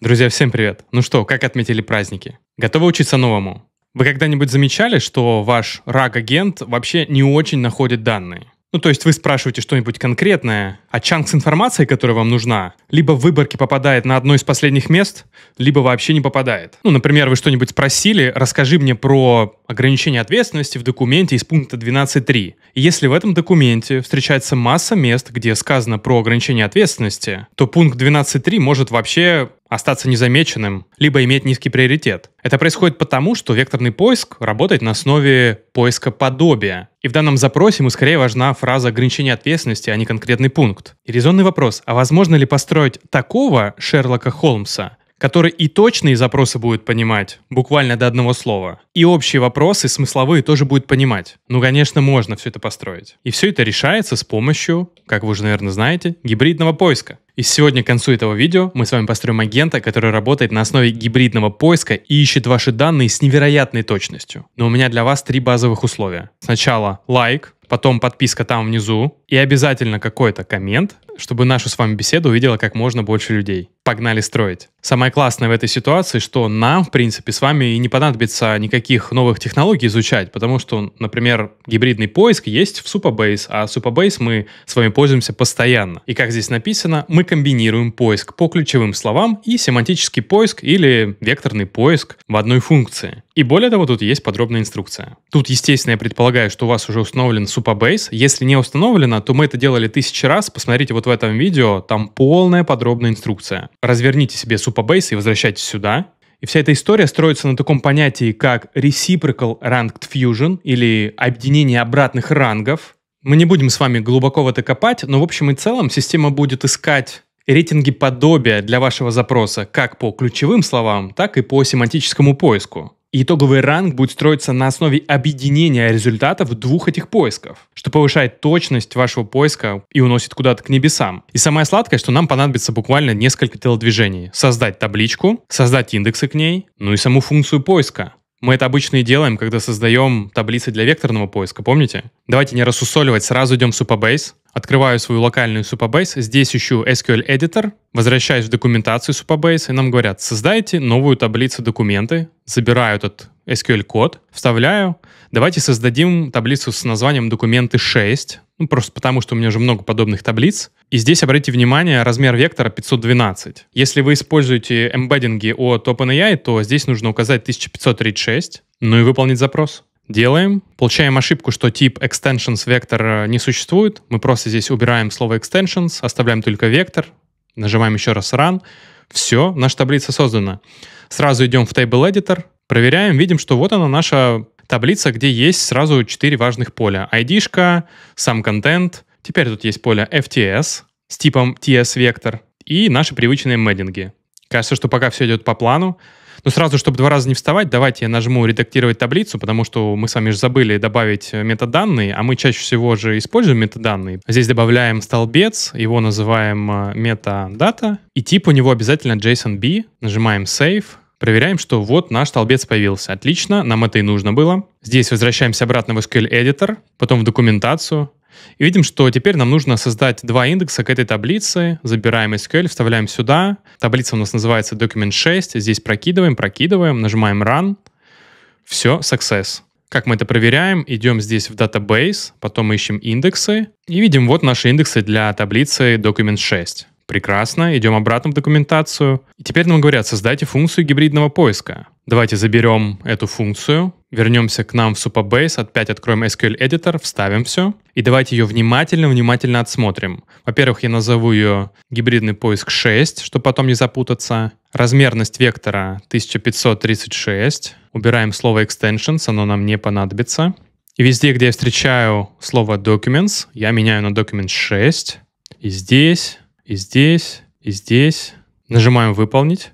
Друзья, всем привет! Ну что, как отметили праздники? Готовы учиться новому? Вы когда-нибудь замечали, что ваш раг-агент вообще не очень находит данные? Ну, то есть вы спрашиваете что-нибудь конкретное, а чанк с информацией, которая вам нужна, либо в выборке попадает на одно из последних мест, либо вообще не попадает. Ну, например, вы что-нибудь спросили, расскажи мне про ограничение ответственности в документе из пункта 12.3. Если в этом документе встречается масса мест, где сказано про ограничение ответственности, то пункт 12.3 может вообще остаться незамеченным, либо иметь низкий приоритет. Это происходит потому, что векторный поиск работает на основе поиска подобия. И в данном запросе ему скорее важна фраза ограничения ответственности, а не конкретный пункт. И резонный вопрос, а возможно ли построить такого Шерлока Холмса, который и точные запросы будет понимать, буквально до одного слова, и общие вопросы смысловые тоже будет понимать. Ну, конечно, можно все это построить. И все это решается с помощью, как вы уже, наверное, знаете, гибридного поиска. И сегодня к концу этого видео мы с вами построим агента, который работает на основе гибридного поиска и ищет ваши данные с невероятной точностью. Но у меня для вас три базовых условия. Сначала лайк, потом подписка там внизу и обязательно какой-то коммент, чтобы нашу с вами беседу увидела как можно больше людей. Погнали строить. Самое классное в этой ситуации, что нам, в принципе, с вами и не понадобится никаких новых технологий изучать, потому что, например, гибридный поиск есть в Supabase, а Supabase мы с вами пользуемся постоянно. И как здесь написано, мы комбинируем поиск по ключевым словам и семантический поиск или векторный поиск в одной функции. И более того, тут есть подробная инструкция. Тут, естественно, я предполагаю, что у вас уже установлен Supabase. Если не установлено, то мы это делали тысячи раз. Посмотрите вот в этом видео, там полная подробная инструкция. Разверните себе Supabase и возвращайтесь сюда. И вся эта история строится на таком понятии, как Reciprocal Ranked Fusion или объединение обратных рангов. Мы не будем с вами глубоко в это копать, но в общем и целом система будет искать рейтинги подобия для вашего запроса как по ключевым словам, так и по семантическому поиску. Итоговый ранг будет строиться на основе объединения результатов двух этих поисков, что повышает точность вашего поиска и уносит куда-то к небесам. И самое сладкое, что нам понадобится буквально несколько телодвижений. Создать табличку, создать индексы к ней, ну и саму функцию поиска. Мы это обычно и делаем, когда создаем таблицы для векторного поиска, помните? Давайте не рассусоливать, сразу идем в Supabase, открываю свою локальную Supabase, здесь ищу SQL Editor, возвращаюсь в документацию Supabase, и нам говорят, создайте новую таблицу документы, забираю этот SQL-код, вставляю. Давайте создадим таблицу с названием документы 6, ну, просто потому, что у меня же много подобных таблиц. И здесь обратите внимание, размер вектора 512. Если вы используете эмбеддинги от OpenAI, то здесь нужно указать 1536, ну и выполнить запрос. Делаем. Получаем ошибку, что тип extensions вектор э, не существует. Мы просто здесь убираем слово extensions, оставляем только вектор. Нажимаем еще раз run. Все, наша таблица создана. Сразу идем в Table Editor, проверяем, видим, что вот она наша таблица, где есть сразу четыре важных поля. ID-шка, сам контент, теперь тут есть поле FTS с типом TS-вектор и наши привычные мэддинги. Кажется, что пока все идет по плану. Но сразу, чтобы два раза не вставать, давайте я нажму «Редактировать таблицу», потому что мы с вами же забыли добавить э, метаданные, а мы чаще всего же используем метаданные. Здесь добавляем столбец, его называем э, метадата, и тип у него обязательно JSONB. Нажимаем «Save», Проверяем, что вот наш столбец появился. Отлично, нам это и нужно было. Здесь возвращаемся обратно в SQL Editor, потом в документацию. И видим, что теперь нам нужно создать два индекса к этой таблице. Забираем SQL, вставляем сюда. Таблица у нас называется Document 6. Здесь прокидываем, прокидываем, нажимаем Run. Все, success. Как мы это проверяем? Идем здесь в Database, потом ищем индексы. И видим вот наши индексы для таблицы Document 6. Прекрасно, идем обратно в документацию. И теперь нам говорят, создайте функцию гибридного поиска. Давайте заберем эту функцию, вернемся к нам в Supabase, опять откроем SQL Editor, вставим все. И давайте ее внимательно-внимательно отсмотрим. Во-первых, я назову ее гибридный поиск 6, чтобы потом не запутаться. Размерность вектора 1536. Убираем слово extensions, оно нам не понадобится. И везде, где я встречаю слово documents, я меняю на document 6. И здесь и здесь, и здесь. Нажимаем «Выполнить».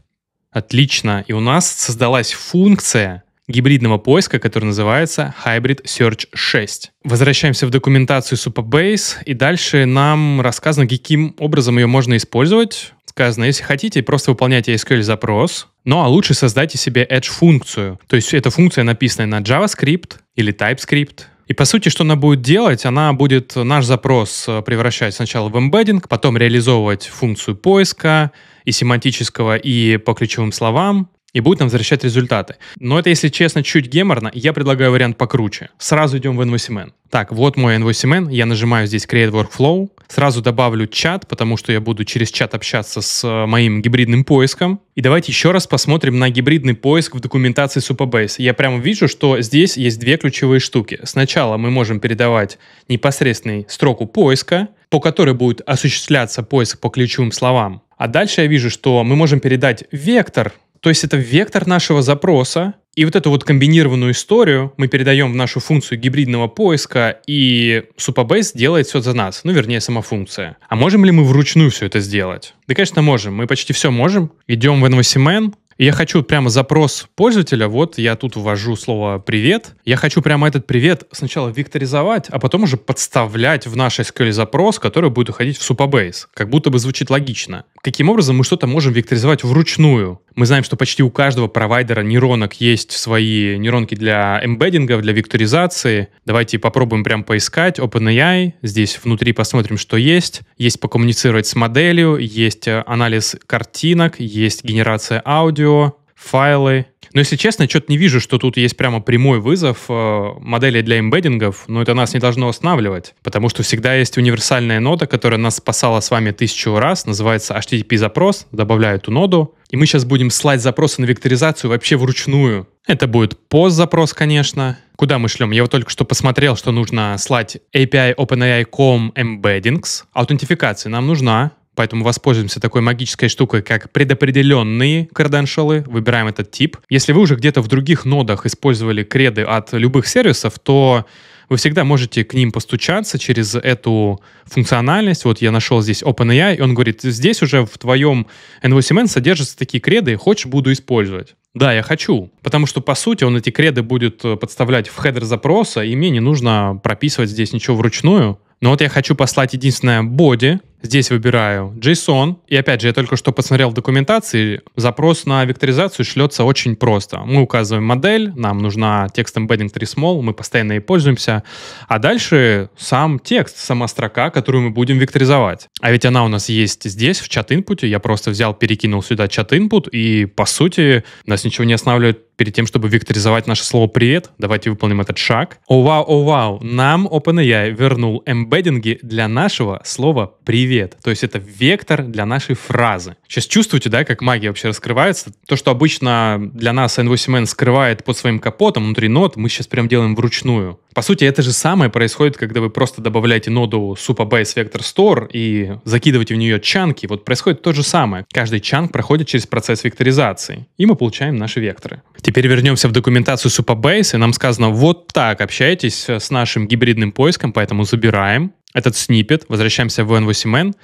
Отлично. И у нас создалась функция гибридного поиска, который называется Hybrid Search 6. Возвращаемся в документацию Supabase, и дальше нам рассказано, каким образом ее можно использовать. Сказано, если хотите, просто выполняйте SQL-запрос, ну а лучше создайте себе Edge-функцию. То есть эта функция написана на JavaScript или TypeScript, и по сути, что она будет делать? Она будет наш запрос э, превращать сначала в embedding, потом реализовывать функцию поиска и семантического, и по ключевым словам, и будет нам возвращать результаты. Но это, если честно, чуть геморно, я предлагаю вариант покруче. Сразу идем в NVCMN. Так, вот мой NVCMN, я нажимаю здесь Create Workflow, сразу добавлю чат, потому что я буду через чат общаться с э, моим гибридным поиском. И давайте еще раз посмотрим на гибридный поиск в документации Supabase. Я прямо вижу, что здесь есть две ключевые штуки. Сначала мы можем передавать непосредственный строку поиска, по которой будет осуществляться поиск по ключевым словам. А дальше я вижу, что мы можем передать вектор то есть это вектор нашего запроса, и вот эту вот комбинированную историю мы передаем в нашу функцию гибридного поиска, и Supabase делает все за нас, ну, вернее, сама функция. А можем ли мы вручную все это сделать? Да, конечно, можем. Мы почти все можем. Идем в NVCMN, я хочу прямо запрос пользователя, вот я тут ввожу слово «привет», я хочу прямо этот «привет» сначала викторизовать, а потом уже подставлять в наш SQL-запрос, который будет уходить в Supabase. Как будто бы звучит логично. Каким образом мы что-то можем викторизовать вручную? Мы знаем, что почти у каждого провайдера нейронок есть свои нейронки для эмбеддингов, для викторизации. Давайте попробуем прям поискать OpenAI. Здесь внутри посмотрим, что есть. Есть покоммуницировать с моделью, есть э, анализ картинок, есть генерация аудио, аудио, файлы. Но если честно, что-то не вижу, что тут есть прямо прямой вызов э, модели для эмбеддингов, но это нас не должно останавливать, потому что всегда есть универсальная нода, которая нас спасала с вами тысячу раз, называется HTTP-запрос, добавляю эту ноду, и мы сейчас будем слать запросы на векторизацию вообще вручную. Это будет пост-запрос, конечно. Куда мы шлем? Я вот только что посмотрел, что нужно слать API OpenAI.com embeddings. Аутентификация нам нужна. Поэтому воспользуемся такой магической штукой, как предопределенные креденшалы, выбираем этот тип. Если вы уже где-то в других нодах использовали креды от любых сервисов, то вы всегда можете к ним постучаться через эту функциональность. Вот я нашел здесь OpenAI, и он говорит, здесь уже в твоем NVCMN содержатся такие креды, хочешь, буду использовать. Да, я хочу, потому что, по сути, он эти креды будет э, подставлять в хедер запроса, и мне не нужно прописывать здесь ничего вручную. Но вот я хочу послать единственное боди, Здесь выбираю JSON. И опять же, я только что посмотрел в документации, запрос на векторизацию шлется очень просто. Мы указываем модель, нам нужна текст embedding 3 small, мы постоянно ей пользуемся. А дальше сам текст, сама строка, которую мы будем векторизовать. А ведь она у нас есть здесь, в чат-инпуте. Я просто взял, перекинул сюда чат-инпут, и по сути нас ничего не останавливает перед тем, чтобы векторизовать наше слово «привет», давайте выполним этот шаг. О вау, о вау, нам OpenAI вернул эмбеддинги для нашего слова «привет» привет. То есть это вектор для нашей фразы. Сейчас чувствуете, да, как магия вообще раскрывается? То, что обычно для нас N8N скрывает под своим капотом внутри нод, мы сейчас прям делаем вручную. По сути, это же самое происходит, когда вы просто добавляете ноду SuperBase Vector Store и закидываете в нее чанки. Вот происходит то же самое. Каждый чанк проходит через процесс векторизации, и мы получаем наши векторы. Теперь вернемся в документацию SuperBase, и нам сказано, вот так общайтесь с нашим гибридным поиском, поэтому забираем этот снипет, возвращаемся в N8N,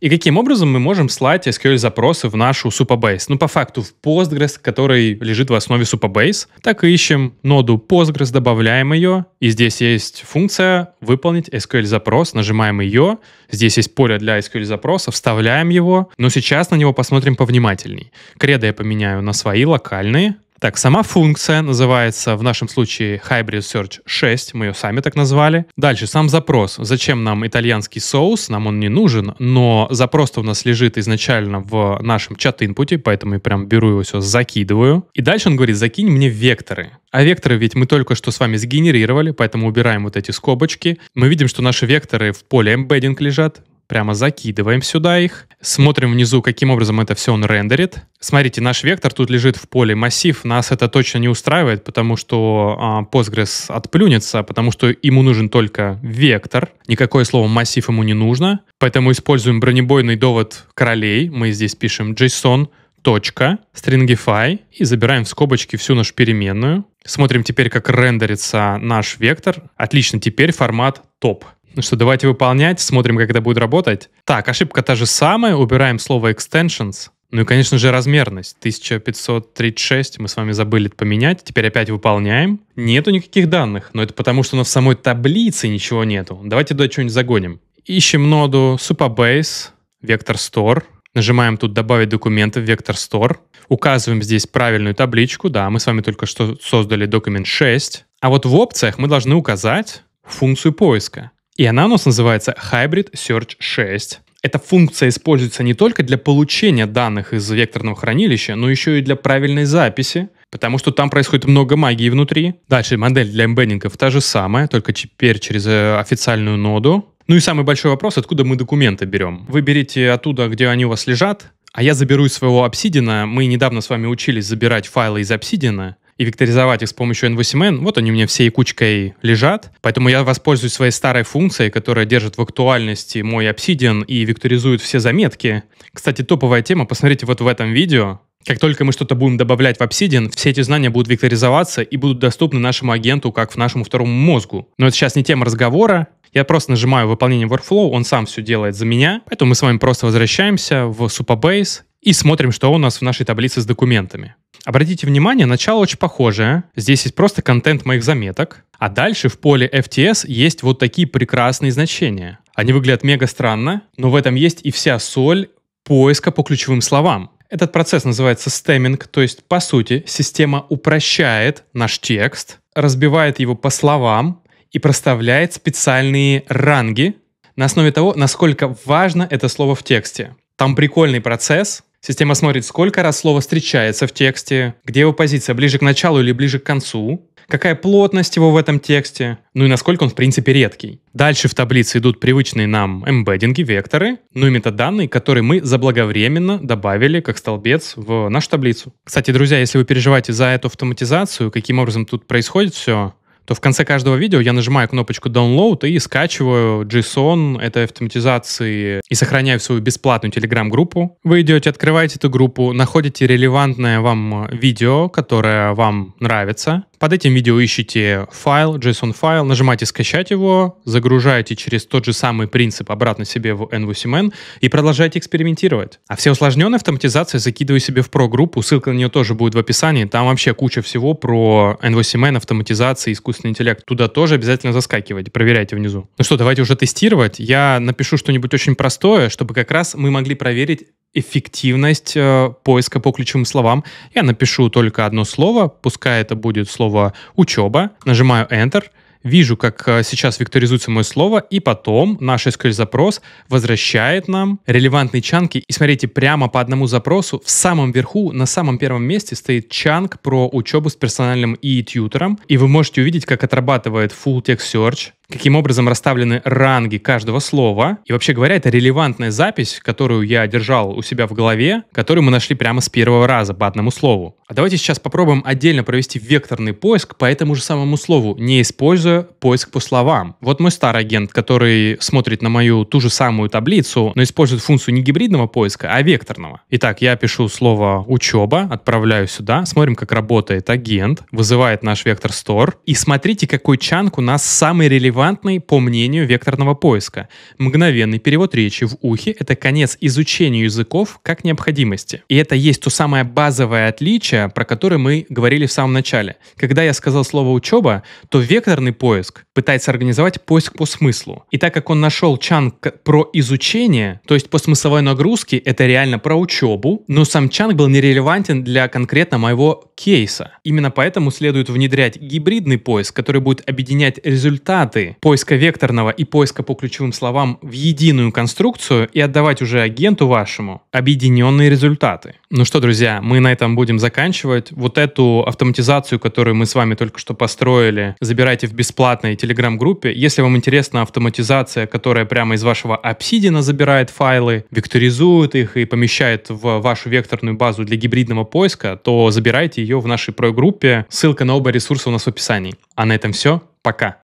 и каким образом мы можем слать SQL-запросы в нашу Supabase? Ну, по факту, в Postgres, который лежит в основе Supabase, так и ищем ноду Postgres, добавляем ее, и здесь есть функция «Выполнить SQL-запрос», нажимаем ее, здесь есть поле для SQL-запроса, вставляем его, но сейчас на него посмотрим повнимательней. Кредо я поменяю на свои локальные, так, сама функция называется в нашем случае Hybrid Search 6, мы ее сами так назвали. Дальше сам запрос. Зачем нам итальянский соус? Нам он не нужен, но запрос-то у нас лежит изначально в нашем чат-инпуте, поэтому я прям беру его все, закидываю. И дальше он говорит, закинь мне векторы. А векторы ведь мы только что с вами сгенерировали, поэтому убираем вот эти скобочки. Мы видим, что наши векторы в поле embedding лежат прямо закидываем сюда их, смотрим внизу, каким образом это все он рендерит. Смотрите, наш вектор тут лежит в поле массив, нас это точно не устраивает, потому что э, Postgres отплюнется, потому что ему нужен только вектор, никакое слово массив ему не нужно, поэтому используем бронебойный довод королей, мы здесь пишем JSON, точка, stringify, и забираем в скобочки всю нашу переменную. Смотрим теперь, как рендерится наш вектор. Отлично, теперь формат топ. Ну что, давайте выполнять, смотрим, как это будет работать. Так, ошибка та же самая, убираем слово extensions. Ну и, конечно же, размерность. 1536 мы с вами забыли поменять. Теперь опять выполняем. Нету никаких данных, но это потому, что у нас в самой таблице ничего нету. Давайте туда что-нибудь загоним. Ищем ноду SuperBase vector store. Нажимаем тут «Добавить документы» в вектор Store. Указываем здесь правильную табличку. Да, мы с вами только что создали документ 6. А вот в опциях мы должны указать функцию поиска. И она у нас называется Hybrid Search 6. Эта функция используется не только для получения данных из векторного хранилища, но еще и для правильной записи, потому что там происходит много магии внутри. Дальше модель для эмбеддингов та же самая, только теперь через э, официальную ноду. Ну и самый большой вопрос, откуда мы документы берем. Вы берите оттуда, где они у вас лежат, а я заберу из своего Obsidian. Мы недавно с вами учились забирать файлы из Obsidian и векторизовать их с помощью N8N, вот они у меня всей кучкой лежат. Поэтому я воспользуюсь своей старой функцией, которая держит в актуальности мой Obsidian и векторизует все заметки. Кстати, топовая тема, посмотрите вот в этом видео. Как только мы что-то будем добавлять в Obsidian, все эти знания будут векторизоваться и будут доступны нашему агенту, как в нашему второму мозгу. Но это сейчас не тема разговора. Я просто нажимаю выполнение workflow, он сам все делает за меня. Поэтому мы с вами просто возвращаемся в Supabase и смотрим, что у нас в нашей таблице с документами. Обратите внимание, начало очень похожее. Здесь есть просто контент моих заметок. А дальше в поле FTS есть вот такие прекрасные значения. Они выглядят мега странно, но в этом есть и вся соль поиска по ключевым словам. Этот процесс называется стемминг, то есть, по сути, система упрощает наш текст, разбивает его по словам и проставляет специальные ранги на основе того, насколько важно это слово в тексте. Там прикольный процесс, Система смотрит, сколько раз слово встречается в тексте, где его позиция, ближе к началу или ближе к концу, какая плотность его в этом тексте, ну и насколько он в принципе редкий. Дальше в таблице идут привычные нам эмбеддинги, векторы, ну и метаданные, которые мы заблаговременно добавили как столбец в нашу таблицу. Кстати, друзья, если вы переживаете за эту автоматизацию, каким образом тут происходит все, то в конце каждого видео я нажимаю кнопочку Download и скачиваю JSON этой автоматизации и сохраняю свою бесплатную Telegram-группу. Вы идете, открываете эту группу, находите релевантное вам видео, которое вам нравится, под этим видео ищите файл, JSON-файл, нажимаете «Скачать его», загружаете через тот же самый принцип обратно себе в n 8 NVCMN и продолжаете экспериментировать. А все усложненные автоматизации закидываю себе в про-группу, ссылка на нее тоже будет в описании, там вообще куча всего про N8M NVCMN, автоматизации, искусственный интеллект. Туда тоже обязательно заскакивайте, проверяйте внизу. Ну что, давайте уже тестировать. Я напишу что-нибудь очень простое, чтобы как раз мы могли проверить эффективность э, поиска по ключевым словам. Я напишу только одно слово, пускай это будет слово слово «учеба», нажимаю Enter, вижу, как э, сейчас векторизуется мое слово, и потом наш SQL-запрос возвращает нам релевантные чанки. И смотрите, прямо по одному запросу в самом верху, на самом первом месте стоит чанк про учебу с персональным и тьютером И вы можете увидеть, как отрабатывает Full Text Search, каким образом расставлены ранги каждого слова. И вообще говоря, это релевантная запись, которую я держал у себя в голове, которую мы нашли прямо с первого раза по одному слову. А давайте сейчас попробуем отдельно провести векторный поиск по этому же самому слову, не используя используя поиск по словам. Вот мой старый агент, который смотрит на мою ту же самую таблицу, но использует функцию не гибридного поиска, а векторного. Итак, я пишу слово «учеба», отправляю сюда, смотрим, как работает агент, вызывает наш вектор store, и смотрите, какой чанк у нас самый релевантный по мнению векторного поиска. Мгновенный перевод речи в ухе — это конец изучению языков как необходимости. И это есть то самое базовое отличие, про которое мы говорили в самом начале. Когда я сказал слово «учеба», то векторный поиск, пытается организовать поиск по смыслу. И так как он нашел Чанг про изучение, то есть по смысловой нагрузке это реально про учебу, но сам Чанг был нерелевантен для конкретно моего кейса. Именно поэтому следует внедрять гибридный поиск, который будет объединять результаты поиска векторного и поиска по ключевым словам в единую конструкцию и отдавать уже агенту вашему объединенные результаты. Ну что, друзья, мы на этом будем заканчивать. Вот эту автоматизацию, которую мы с вами только что построили, забирайте в бесплатно бесплатной телеграм-группе. Если вам интересна автоматизация, которая прямо из вашего обсидина забирает файлы, векторизует их и помещает в вашу векторную базу для гибридного поиска, то забирайте ее в нашей про-группе. Ссылка на оба ресурса у нас в описании. А на этом все. Пока.